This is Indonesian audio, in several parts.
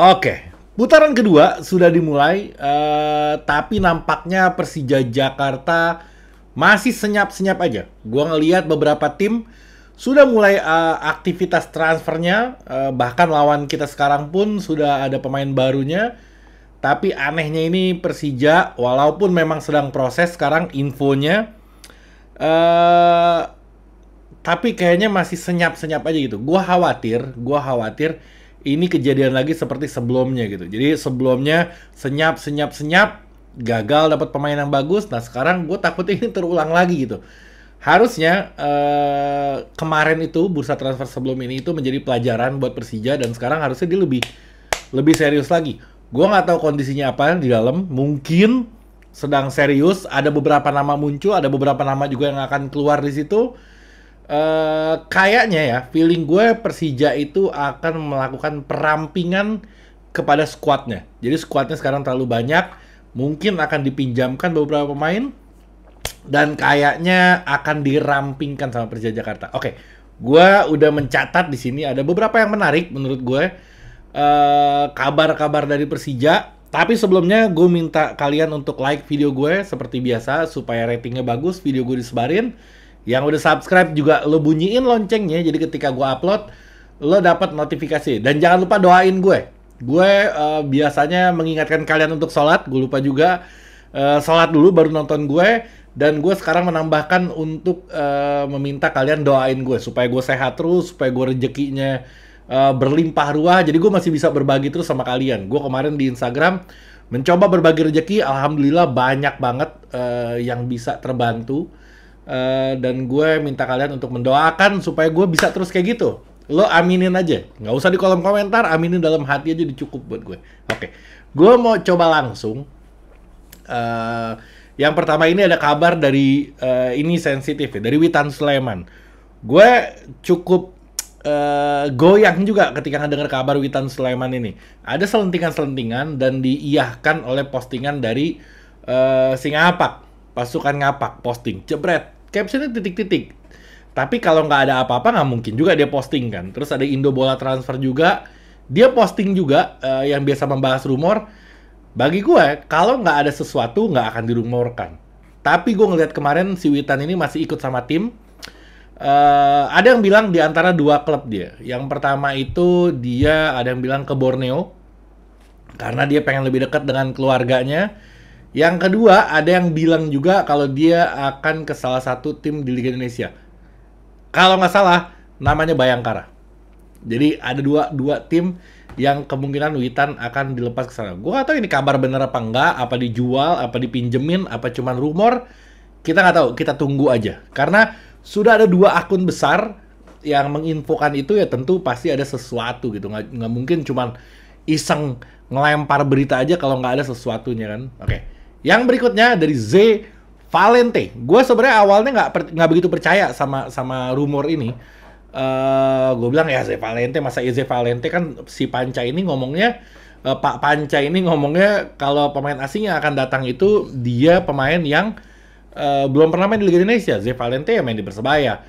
Oke, putaran kedua sudah dimulai, uh, tapi nampaknya Persija Jakarta masih senyap-senyap aja. Gua ngelihat beberapa tim sudah mulai uh, aktivitas transfernya, uh, bahkan lawan kita sekarang pun sudah ada pemain barunya. Tapi anehnya ini Persija, walaupun memang sedang proses sekarang infonya, uh, tapi kayaknya masih senyap-senyap aja gitu. Gua khawatir, gua khawatir ini kejadian lagi seperti sebelumnya gitu. Jadi sebelumnya senyap senyap senyap gagal dapat pemain yang bagus. Nah sekarang gue takut ini terulang lagi gitu. Harusnya uh, kemarin itu bursa transfer sebelum ini itu menjadi pelajaran buat Persija dan sekarang harusnya dia lebih lebih serius lagi. Gue nggak tahu kondisinya apa di dalam. Mungkin sedang serius. Ada beberapa nama muncul, ada beberapa nama juga yang akan keluar di situ Eh, kayaknya ya, feeling gue Persija itu akan melakukan perampingan kepada skuadnya. Jadi skuadnya sekarang terlalu banyak, mungkin akan dipinjamkan beberapa pemain dan kayaknya akan dirampingkan sama Persija Jakarta. Oke, okay. gue udah mencatat di sini ada beberapa yang menarik menurut gue eh, kabar-kabar dari Persija. Tapi sebelumnya gue minta kalian untuk like video gue seperti biasa supaya ratingnya bagus, video gue disebarin yang udah subscribe juga lo bunyiin loncengnya jadi ketika gue upload lo dapat notifikasi. Dan jangan lupa doain gue. Gue uh, biasanya mengingatkan kalian untuk sholat. Gue lupa juga uh, sholat dulu baru nonton gue. Dan gue sekarang menambahkan untuk uh, meminta kalian doain gue supaya gue sehat terus, supaya gue rezekinya uh, berlimpah ruah. Jadi gue masih bisa berbagi terus sama kalian. Gue kemarin di Instagram mencoba berbagi rezeki, alhamdulillah banyak banget uh, yang bisa terbantu Eh, dan gue minta kalian untuk mendoakan supaya gue bisa terus kayak gitu. Lo aminin aja, nggak usah di kolom komentar, aminin dalam hati aja cukup buat gue. Oke, gue mau coba langsung. Uh, yang pertama ini ada kabar dari uh, ini sensitif ya, dari Witan Sleman. Gue cukup uh, goyang juga ketika ngedenger kabar Witan Sleman ini. Ada selentingan-selentingan dan diiyahkan oleh postingan dari uh, Singapak, pasukan ngapak posting, jebret captionnya titik-titik. Tapi kalau nggak ada apa-apa nggak mungkin juga dia posting kan. Terus ada Indo Bola Transfer juga, dia posting juga uh, yang biasa membahas rumor. Bagi gue, kalau nggak ada sesuatu nggak akan dirumorkan. Tapi gue ngeliat kemarin si Witan ini masih ikut sama tim. Uh, ada yang bilang di antara dua klub dia. Yang pertama itu dia ada yang bilang ke Borneo karena dia pengen lebih dekat dengan keluarganya yang kedua, ada yang bilang juga kalau dia akan ke salah satu tim di Liga Indonesia. Kalau nggak salah, namanya Bayangkara. Jadi ada dua dua tim yang kemungkinan Witan akan dilepas ke sana. Gue nggak tahu ini kabar bener apa enggak, apa dijual, apa dipinjemin, apa cuman rumor. Kita nggak tahu, kita tunggu aja. Karena sudah ada dua akun besar yang menginfokan itu ya tentu pasti ada sesuatu gitu. Nggak, nggak mungkin cuman iseng ngelempar berita aja kalau nggak ada sesuatunya kan. Oke. Okay. Yang berikutnya dari Z Valente. Gue sebenarnya awalnya nggak nggak begitu percaya sama sama rumor ini. Uh, eh, gue bilang ya Z Valente masa ya Z Valente kan si Panca ini ngomongnya uh, Pak Panca ini ngomongnya kalau pemain asing yang akan datang itu dia pemain yang uh, belum pernah main di Liga Indonesia. Z Valente yang main di Persebaya.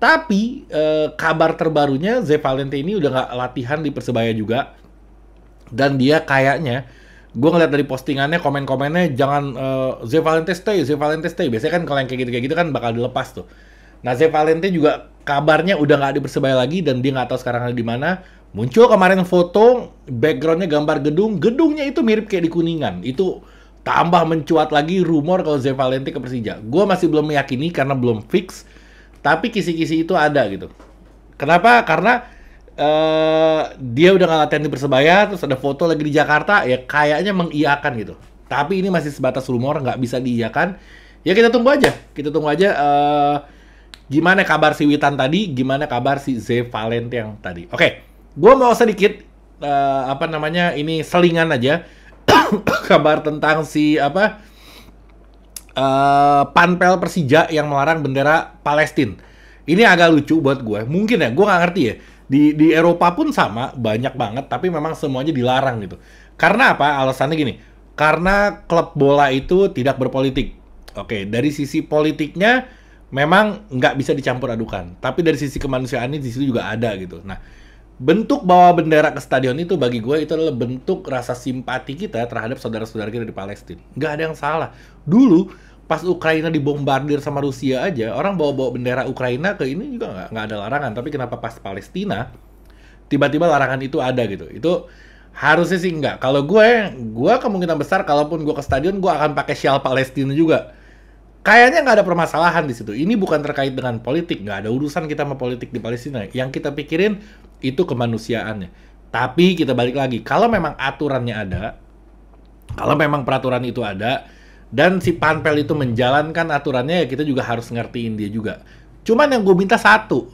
Tapi uh, kabar terbarunya Z Valente ini udah nggak latihan di Persebaya juga dan dia kayaknya gue ngeliat dari postingannya komen-komennya jangan uh, eh, Ze Valente stay Ze Valente stay biasanya kan kalau yang kayak gitu gitu kan bakal dilepas tuh nah Ze Valente juga kabarnya udah nggak di persebaya lagi dan dia nggak tahu sekarang di mana muncul kemarin foto backgroundnya gambar gedung gedungnya itu mirip kayak di kuningan itu tambah mencuat lagi rumor kalau Ze Valente ke Persija gue masih belum meyakini karena belum fix tapi kisi-kisi itu ada gitu kenapa karena uh, dia udah ngelatih di Persebaya, terus ada foto lagi di Jakarta, ya kayaknya mengiakan gitu. Tapi ini masih sebatas rumor, nggak bisa diiakan. Ya kita tunggu aja, kita tunggu aja uh, gimana kabar si Witan tadi, gimana kabar si Z Valent yang tadi. Oke, okay. gue mau sedikit uh, apa namanya ini selingan aja kabar tentang si apa uh, panpel Persija yang melarang bendera Palestina. Ini agak lucu buat gue. Mungkin ya, gue nggak ngerti ya. Di di Eropa pun sama, banyak banget tapi memang semuanya dilarang gitu. Karena apa? Alasannya gini. Karena klub bola itu tidak berpolitik. Oke, dari sisi politiknya memang nggak bisa dicampur adukan, tapi dari sisi kemanusiaan ini di situ juga ada gitu. Nah, bentuk bawa bendera ke stadion itu bagi gue itu adalah bentuk rasa simpati kita terhadap saudara-saudara kita di Palestina. Nggak ada yang salah. Dulu pas Ukraina dibombardir sama Rusia aja orang bawa-bawa bendera Ukraina ke ini juga nggak ada larangan tapi kenapa pas Palestina tiba-tiba larangan itu ada gitu itu harusnya sih nggak Kalau gue, gue kemungkinan besar kalaupun gue ke stadion, gue akan pakai shell Palestina juga. Kayaknya nggak ada permasalahan di situ. Ini bukan terkait dengan politik, nggak ada urusan kita sama politik di Palestina. Yang kita pikirin itu kemanusiaannya. Tapi kita balik lagi, kalau memang aturannya ada, kalau memang peraturan itu ada, dan si panpel itu menjalankan aturannya ya kita juga harus ngertiin dia juga cuman yang gue minta satu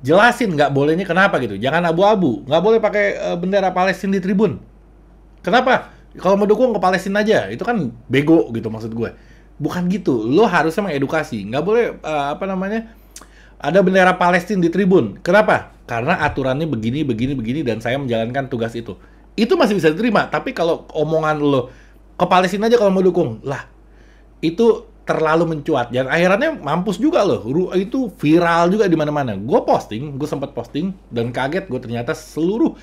jelasin nggak bolehnya kenapa gitu jangan abu-abu nggak boleh pakai eh, bendera Palestina di tribun kenapa kalau mau dukung ke Palestina aja itu kan bego gitu maksud gue bukan gitu lo harusnya mengedukasi nggak boleh uh, apa namanya ada bendera Palestina di tribun kenapa karena aturannya begini begini begini dan saya menjalankan tugas itu itu masih bisa diterima tapi kalau omongan lo ke Palestina aja kalau mau dukung lah itu terlalu mencuat dan akhirnya mampus juga loh itu viral juga di mana-mana gue posting gue sempat posting dan kaget gue ternyata seluruh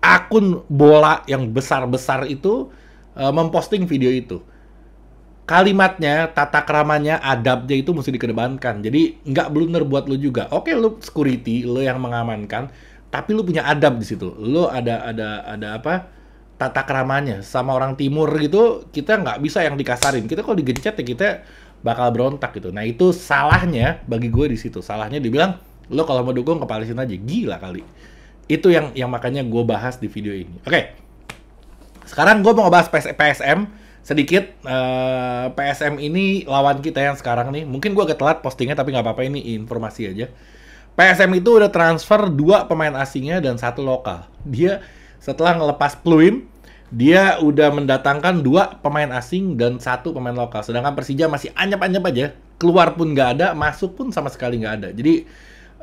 akun bola yang besar-besar itu uh, memposting video itu kalimatnya, tata keramanya, adabnya itu mesti dikedepankan. Jadi nggak blunder buat lo juga. Oke, lo security, lo yang mengamankan, tapi lo punya adab di situ. Lo ada ada ada apa? tata keramanya sama orang timur gitu kita nggak bisa yang dikasarin kita kalau digencet ya kita bakal berontak gitu nah itu salahnya bagi gue di situ salahnya dibilang lo kalau mau dukung ke Palestina aja gila kali itu yang yang makanya gue bahas di video ini oke okay. sekarang gue mau bahas PS PSM sedikit uh, eh, PSM ini lawan kita yang sekarang nih mungkin gue agak telat postingnya tapi nggak apa-apa ini informasi aja PSM itu udah transfer dua pemain asingnya dan satu lokal dia setelah ngelepas Pluim, dia udah mendatangkan dua pemain asing dan satu pemain lokal. Sedangkan Persija masih anyap-anyap aja, keluar pun nggak ada, masuk pun sama sekali nggak ada. Jadi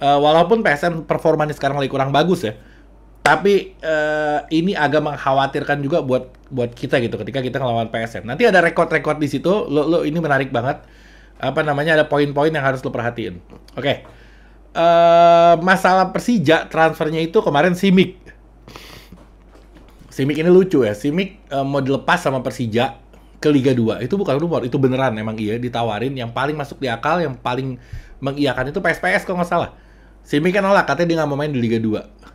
uh, walaupun PSM performanya sekarang lagi kurang bagus ya, tapi uh, ini agak mengkhawatirkan juga buat buat kita gitu ketika kita ngelawan PSM. Nanti ada rekod-rekod di situ, lo lo ini menarik banget. Apa namanya ada poin-poin yang harus lo perhatiin. Oke. Okay. Uh, eh, masalah Persija transfernya itu kemarin Simic Simic ini lucu ya. Simic uh, mau dilepas sama Persija ke Liga 2. Itu bukan rumor, itu beneran emang iya ditawarin yang paling masuk di akal, yang paling mengiakan itu PSPS kalau nggak salah. Simic kan nolak, katanya dia nggak mau main di Liga 2.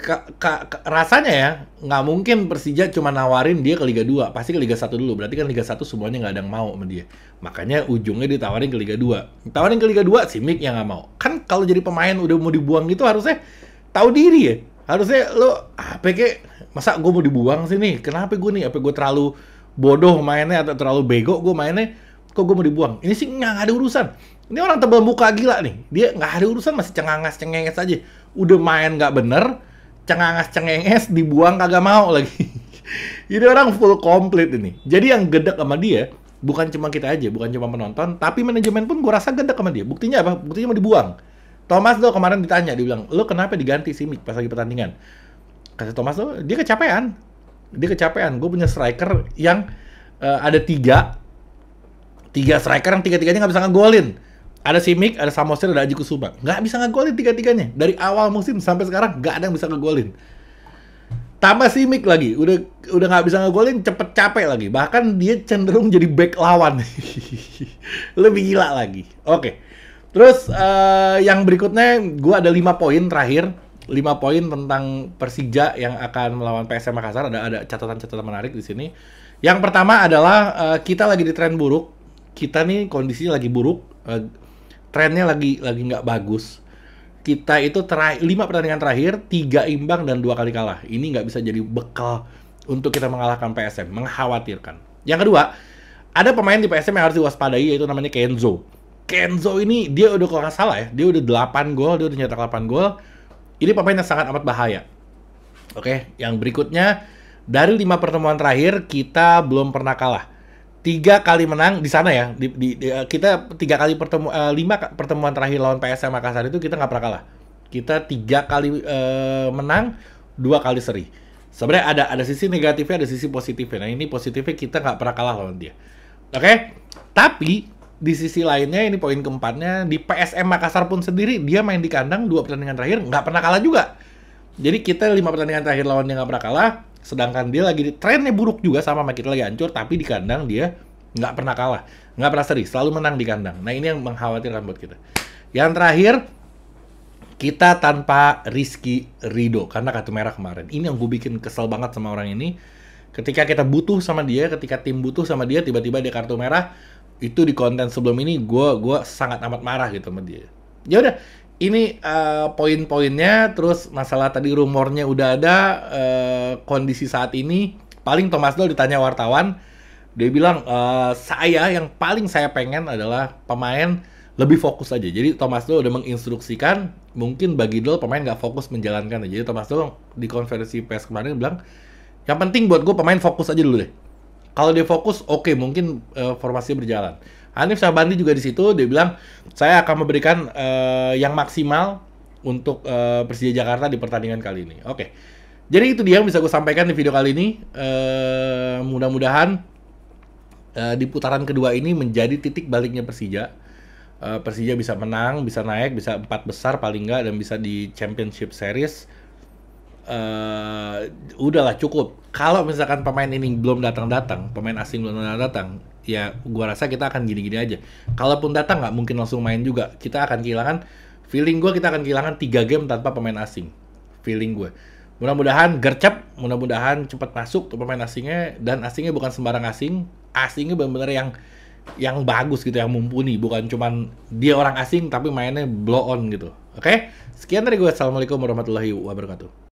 Ka, ka, ka, rasanya ya nggak mungkin Persija cuma nawarin dia ke Liga 2 pasti ke Liga 1 dulu berarti kan Liga 1 semuanya nggak ada yang mau sama dia makanya ujungnya ditawarin ke Liga 2 Tawarin ke Liga 2 si Mick yang nggak mau kan kalau jadi pemain udah mau dibuang gitu harusnya tahu diri ya harusnya lo apa kek masa gue mau dibuang sih nih kenapa gue nih apa gue terlalu bodoh mainnya atau terlalu bego gue mainnya kok gue mau dibuang ini sih nggak ada urusan ini orang tebal muka gila nih dia nggak ada urusan masih cengangas cengenges aja udah main nggak bener cengangas cengenges dibuang kagak mau lagi ini orang full komplit ini jadi yang gedek sama dia bukan cuma kita aja bukan cuma penonton tapi manajemen pun gue rasa gedek sama dia buktinya apa buktinya mau dibuang Thomas tuh kemarin ditanya, dibilang, lo kenapa diganti sih Mick pas lagi pertandingan? Kasih Thomas tuh, dia kecapean. Dia kecapean. Gue punya striker yang uh, ada tiga, tiga striker yang tiga-tiganya nggak bisa ngegolin. Ada si Mick, ada Samosir, ada Aji Kusuma. Nggak bisa ngegolin tiga-tiganya. Dari awal musim sampai sekarang nggak ada yang bisa ngegolin. Tambah si Mick lagi, udah udah nggak bisa ngegolin, cepet capek lagi. Bahkan dia cenderung jadi back lawan. Lebih gila lagi. Oke. Okay. Terus uh, yang berikutnya gue ada lima poin terakhir, lima poin tentang Persija yang akan melawan PSM Makassar. Ada ada catatan-catatan menarik di sini. Yang pertama adalah uh, kita lagi di tren buruk. Kita nih kondisinya lagi buruk, uh, trennya lagi lagi nggak bagus. Kita itu terakhir, lima pertandingan terakhir, tiga imbang dan dua kali kalah. Ini nggak bisa jadi bekal untuk kita mengalahkan PSM, mengkhawatirkan. Yang kedua, ada pemain di PSM yang harus diwaspadai yaitu namanya Kenzo Kenzo ini dia udah kalau nggak salah ya, dia udah 8 gol, dia udah nyetak 8 gol. Ini pemain yang sangat amat bahaya. Oke, yang berikutnya dari lima pertemuan terakhir kita belum pernah kalah. Tiga kali menang di sana ya. Di, di, di, eh, kita tiga kali pertemu uh, lima pertemuan terakhir lawan PSM Makassar itu kita nggak pernah kalah. Kita tiga kali uh, menang, dua kali seri. Sebenarnya ada ada sisi negatifnya, ada sisi positifnya. Nah ini positifnya kita nggak pernah kalah lawan dia. Oke, okay? tapi di sisi lainnya ini poin keempatnya di PSM Makassar pun sendiri dia main di kandang dua pertandingan terakhir nggak pernah kalah juga jadi kita lima pertandingan terakhir lawannya nggak pernah kalah sedangkan dia lagi di, trennya buruk juga sama sama kita lagi hancur tapi di kandang dia nggak pernah kalah nggak pernah seri selalu menang di kandang nah ini yang mengkhawatirkan buat kita yang terakhir kita tanpa Rizky Rido karena kartu merah kemarin ini yang gue bikin kesel banget sama orang ini ketika kita butuh sama dia ketika tim butuh sama dia tiba-tiba dia kartu merah itu di konten sebelum ini gue gua sangat amat marah gitu sama dia ya udah ini uh, poin-poinnya terus masalah tadi rumornya udah ada uh, kondisi saat ini paling Thomas Doll ditanya wartawan dia bilang uh, saya yang paling saya pengen adalah pemain lebih fokus aja jadi Thomas Doll udah menginstruksikan mungkin bagi Doll pemain nggak fokus menjalankan jadi Thomas Doll di konferensi pers kemarin bilang yang penting buat gue pemain fokus aja dulu deh kalau dia fokus, oke okay, mungkin uh, formasi berjalan. Hanif Sabandi juga di situ dia bilang saya akan memberikan uh, yang maksimal untuk uh, Persija Jakarta di pertandingan kali ini. Oke. Okay. Jadi itu dia yang bisa gue sampaikan di video kali ini. Uh, mudah-mudahan uh, di putaran kedua ini menjadi titik baliknya Persija. Persija bisa menang, bisa naik, bisa empat besar paling nggak dan bisa di Championship Series uh, udahlah cukup. Kalau misalkan pemain ini belum datang-datang, pemain asing belum datang-datang, ya gua rasa kita akan gini-gini aja. Kalaupun datang nggak mungkin langsung main juga. Kita akan kehilangan feeling gua kita akan kehilangan 3 game tanpa pemain asing. Feeling gua Mudah-mudahan gercep, mudah-mudahan cepat masuk tuh pemain asingnya dan asingnya bukan sembarang asing, asingnya benar-benar yang yang bagus gitu, yang mumpuni, bukan cuman dia orang asing tapi mainnya blow on gitu. Oke? Okay? Sekian dari gua Assalamualaikum warahmatullahi wabarakatuh.